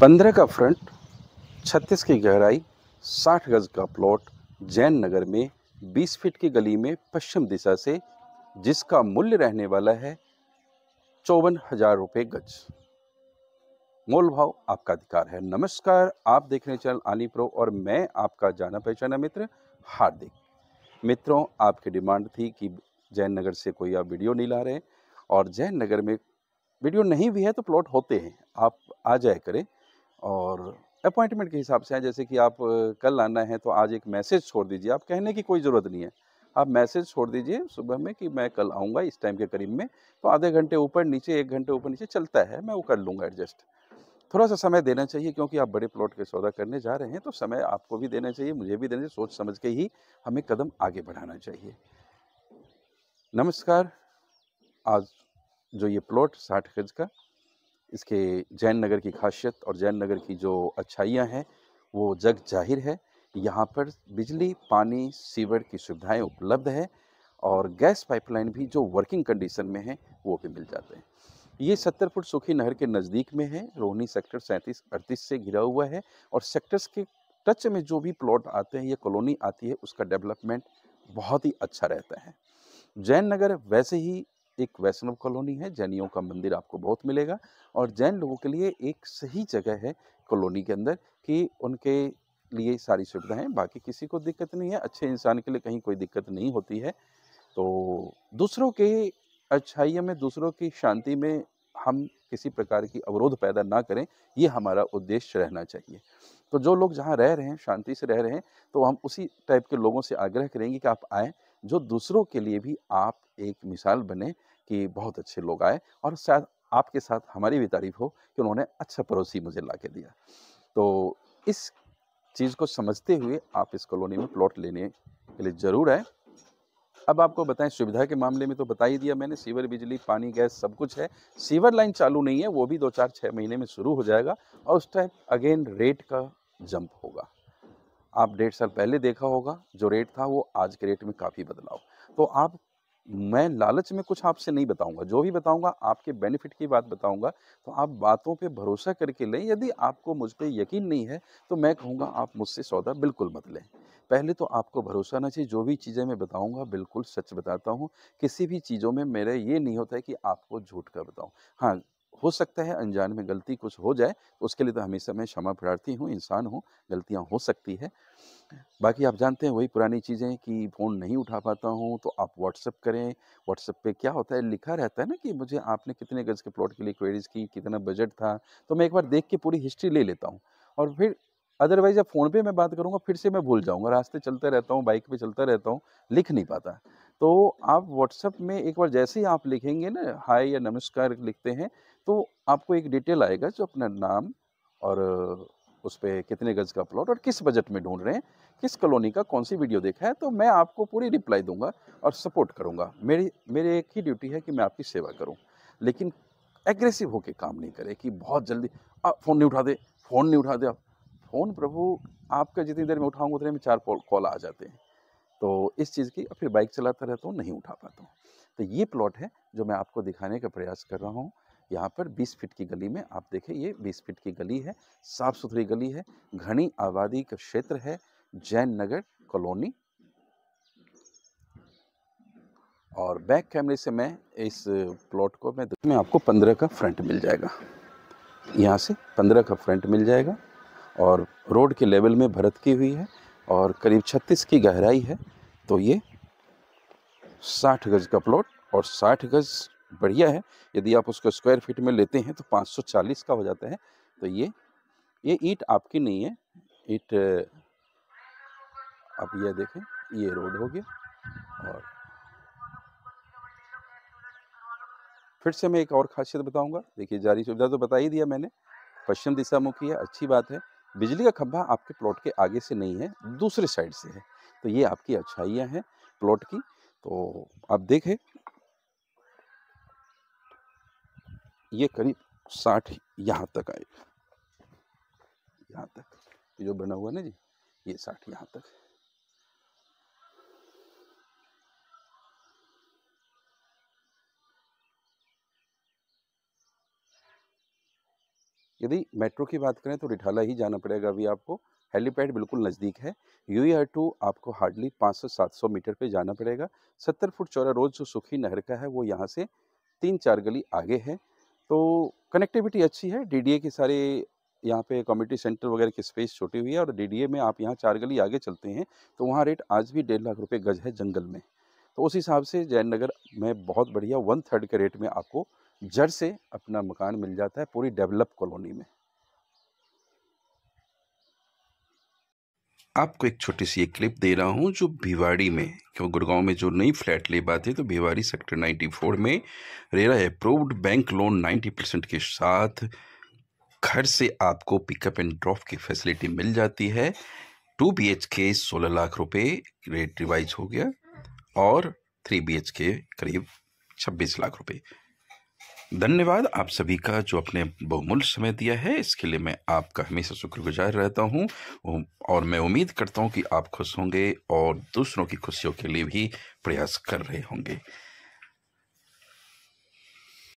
पंद्रह का फ्रंट छत्तीस की गहराई साठ गज का प्लॉट जैन नगर में बीस फीट की गली में पश्चिम दिशा से जिसका मूल्य रहने वाला है चौवन हजार रुपये गज मोल भाव आपका अधिकार है नमस्कार आप देख रहे हैं चैनल आनी प्रो और मैं आपका जाना पहचाना मित्र हार्दिक मित्रों आपकी डिमांड थी कि जैन नगर से कोई आप वीडियो नहीं ला रहे और जैन नगर में वीडियो नहीं भी है तो प्लॉट होते हैं आप आ जाए करें और अपॉइंटमेंट के हिसाब से हैं जैसे कि आप कल आना है तो आज एक मैसेज छोड़ दीजिए आप कहने की कोई ज़रूरत नहीं है आप मैसेज छोड़ दीजिए सुबह में कि मैं कल आऊँगा इस टाइम के करीब में तो आधे घंटे ऊपर नीचे एक घंटे ऊपर नीचे चलता है मैं वो कर लूँगा एडजस्ट थोड़ा सा समय देना चाहिए क्योंकि आप बड़े प्लॉट के सौदा करने जा रहे हैं तो समय आपको भी देना चाहिए मुझे भी देना चाहिए सोच समझ के ही हमें कदम आगे बढ़ाना चाहिए नमस्कार आज जो ये प्लॉट साठ गज का इसके जैन नगर की खासियत और जैन नगर की जो अच्छाइयाँ हैं वो जग जाहिर है यहाँ पर बिजली पानी सीवर की सुविधाएं उपलब्ध है और गैस पाइपलाइन भी जो वर्किंग कंडीशन में है वो भी मिल जाते हैं ये सत्तर फुट सूखी नहर के नज़दीक में है रोहनी सेक्टर सैंतीस अड़तीस से घिरा हुआ है और सेक्टर्स के टच में जो भी प्लॉट आते हैं या कॉलोनी आती है उसका डेवलपमेंट बहुत ही अच्छा रहता है जैन नगर वैसे ही एक वैष्णव कॉलोनी है जैनियों का मंदिर आपको बहुत मिलेगा और जैन लोगों के लिए एक सही जगह है कॉलोनी के अंदर कि उनके लिए सारी सुविधाएं बाकी किसी को दिक्कत नहीं है अच्छे इंसान के लिए कहीं कोई दिक्कत नहीं होती है तो दूसरों के अच्छाइयों में दूसरों की शांति में हम किसी प्रकार की अवरोध पैदा ना करें ये हमारा उद्देश्य रहना चाहिए तो जो लोग जहाँ रह रहे हैं शांति से रह रहे हैं तो हम उसी टाइप के लोगों से आग्रह करेंगे कि आप आएँ जो दूसरों के लिए भी आप एक मिसाल बने कि बहुत अच्छे लोग आए और शायद आपके साथ हमारी भी तारीफ हो कि उन्होंने अच्छा पड़ोसी मुझे ला के दिया तो इस चीज़ को समझते हुए आप इस कॉलोनी में प्लॉट लेने के लिए ज़रूर आए अब आपको बताएं सुविधा के मामले में तो बता ही दिया मैंने सीवर बिजली पानी गैस सब कुछ है सीवर लाइन चालू नहीं है वो भी दो चार छः महीने में शुरू हो जाएगा और उस टाइम अगेन रेट का जंप होगा आप डेढ़ साल पहले देखा होगा जो रेट था वो आज के रेट में काफ़ी बदलाव तो आप मैं लालच में कुछ आपसे नहीं बताऊंगा जो भी बताऊंगा आपके बेनिफिट की बात बताऊंगा तो आप बातों पे भरोसा करके लें यदि आपको मुझ पर यकीन नहीं है तो मैं कहूँगा आप मुझसे सौदा बिल्कुल मत लें पहले तो आपको भरोसा ना चाहिए जो भी चीज़ें मैं बताऊंगा बिल्कुल सच बताता हूँ किसी भी चीज़ों में मेरा ये नहीं होता है कि आपको झूठ का बताऊँ हाँ हो सकता है अनजान में गलती कुछ हो जाए तो उसके लिए तो हमेशा मैं क्षमा प्रार्थी हूँ इंसान हूँ गलतियाँ हो सकती है बाकी आप जानते हैं वही पुरानी चीज़ें कि फ़ोन नहीं उठा पाता हूँ तो आप व्हाट्सअप करें व्हाट्सअप पे क्या होता है लिखा रहता है ना कि मुझे आपने कितने गज़ के प्लॉट के लिए क्वेरीज़ की कितना बजट था तो मैं एक बार देख के पूरी हिस्ट्री ले लेता हूँ और फिर अदरवाइज़ जब फ़ोन पे मैं बात करूँगा फिर से मैं भूल जाऊँगा रास्ते चलते रहता हूँ बाइक पे चलता रहता हूँ लिख नहीं पाता तो आप व्हाट्सएप में एक बार जैसे ही आप लिखेंगे ना हाय या नमस्कार लिखते हैं तो आपको एक डिटेल आएगा जो अपना नाम और उस पर कितने गज का प्लॉट और किस बजट में ढूंढ रहे हैं किस कॉलोनी का कौन सी वीडियो देखा है तो मैं आपको पूरी रिप्लाई दूंगा और सपोर्ट करूंगा मेरी मेरी एक ही ड्यूटी है कि मैं आपकी सेवा करूं लेकिन एग्रेसिव होकर काम नहीं करें कि बहुत जल्दी आप फ़ोन नहीं उठा दे फ़ोन नहीं उठा दे आप फ़ोन प्रभु आपका जितनी देर में उठाऊंगा उतने में चार कॉल आ जाते हैं तो इस चीज़ की फिर बाइक चलाता रहता हूँ नहीं उठा पाता हूँ तो ये प्लॉट है जो मैं आपको दिखाने का प्रयास कर रहा हूँ यहाँ पर 20 फीट की गली में आप देखें ये 20 फीट की गली है साफ़ सुथरी गली है घनी आबादी का क्षेत्र है जैन नगर कॉलोनी और बैक कैमरे से मैं इस प्लॉट को मैं में आपको पंद्रह का फ्रंट मिल जाएगा यहाँ से पंद्रह का फ्रंट मिल जाएगा और रोड के लेवल में भरत की हुई है और करीब 36 की गहराई है तो ये 60 गज का प्लॉट और 60 गज बढ़िया है यदि आप उसको स्क्वायर फीट में लेते हैं तो 540 का हो जाता है तो ये ये ईट आपकी नहीं है ईट आप ये देखें ये रोड हो गया और फिर से मैं एक और खासियत बताऊंगा देखिए जारी सुविधा तो बता ही दिया मैंने पश्चिम दिशा मुखी है अच्छी बात है बिजली का खंभा आपके प्लॉट के आगे से नहीं है दूसरे साइड से है तो ये आपकी अच्छाइयाँ हैं प्लॉट की तो आप देखें ये करीब साठ यहाँ तक आएगा यहाँ तक ये जो बना हुआ ना जी ये साठ यहाँ तक यदि मेट्रो की बात करें तो रिठाला ही जाना पड़ेगा अभी आपको हेलीपैड बिल्कुल नज़दीक है यू ई आर टू आपको हार्डली 500-700 मीटर पे जाना पड़ेगा 70 फुट चौरा रोज जो सुखी नहर का है वो यहाँ से तीन चार गली आगे है तो कनेक्टिविटी अच्छी है डी के सारे यहाँ पे कम्युनिटी सेंटर वगैरह की स्पेस छोटी हुई है और डी में आप यहाँ चार गली आगे चलते हैं तो वहाँ रेट आज भी डेढ़ लाख रुपये गज है जंगल में तो उस हिसाब से जैन नगर में बहुत बढ़िया वन थर्ड के रेट में आपको जड़ से अपना मकान मिल जाता है पूरी डेवलप कॉलोनी में आपको एक छोटी सी एक क्लिप दे रहा हूँ जो भिवाड़ी में क्यों गुड़गांव में जो नई फ्लैट ले पाते तो भिवाड़ी सेक्टर 94 में RERA approved bank loan 90 percent के साथ घर से आपको पिकअप एंड ड्रॉप की फैसिलिटी मिल जाती है टू बी एच के सोलह लाख रुपये रेट रिवाइज हो गया और थ्री बी के करीब छब्बीस लाख रुपए धन्यवाद आप सभी का जो अपने बहुमूल्य समय दिया है इसके लिए मैं आपका हमेशा शुक्रगुजार रहता हूँ और मैं उम्मीद करता हूं कि आप खुश होंगे और दूसरों की खुशियों के लिए भी प्रयास कर रहे होंगे